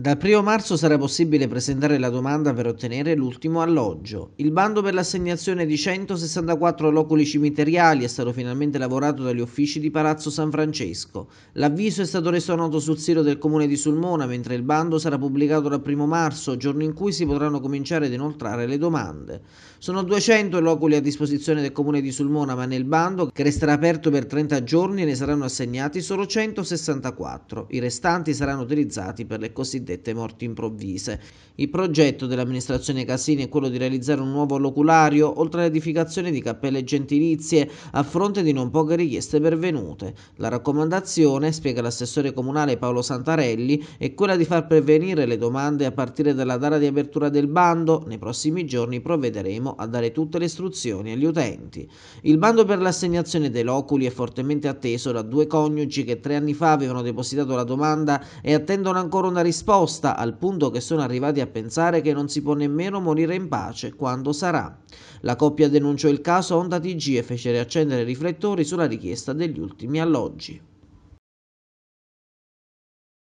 Dal 1 marzo sarà possibile presentare la domanda per ottenere l'ultimo alloggio. Il bando per l'assegnazione di 164 loculi cimiteriali è stato finalmente lavorato dagli uffici di Palazzo San Francesco. L'avviso è stato reso noto sul sito del comune di Sulmona, mentre il bando sarà pubblicato dal 1 marzo, giorno in cui si potranno cominciare ad inoltrare le domande. Sono 200 i loculi a disposizione del comune di Sulmona, ma nel bando, che resterà aperto per 30 giorni, ne saranno assegnati solo 164. I restanti saranno utilizzati per le cosiddette cosiddette morti improvvise. Il progetto dell'amministrazione Casini è quello di realizzare un nuovo loculario, oltre all'edificazione di cappelle gentilizie, a fronte di non poche richieste pervenute. La raccomandazione, spiega l'assessore comunale Paolo Santarelli, è quella di far prevenire le domande a partire dalla data di apertura del bando. Nei prossimi giorni provvederemo a dare tutte le istruzioni agli utenti. Il bando per l'assegnazione dei loculi è fortemente atteso da due coniugi che tre anni fa avevano depositato la domanda e attendono ancora una risposta risposta al punto che sono arrivati a pensare che non si può nemmeno morire in pace quando sarà. La coppia denunciò il caso a Onda TG e fece riaccendere i riflettori sulla richiesta degli ultimi alloggi.